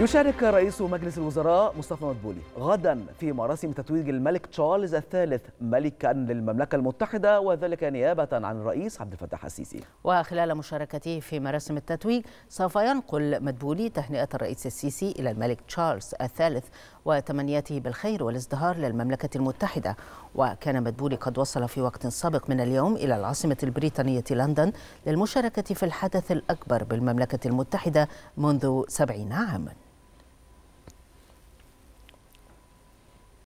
يشارك رئيس مجلس الوزراء مصطفى مدبولي غدا في مراسم تتويج الملك تشارلز الثالث ملكا للمملكة المتحدة وذلك نيابة عن الرئيس عبد الفتاح السيسي وخلال مشاركته في مراسم التتويج سوف ينقل مدبولي تهنئة الرئيس السيسي إلى الملك تشارلز الثالث وتمنياته بالخير والازدهار للمملكة المتحدة وكان مدبولي قد وصل في وقت سابق من اليوم إلى العاصمة البريطانية لندن للمشاركة في الحدث الأكبر بالمملكة المتحدة منذ سبعين عاماً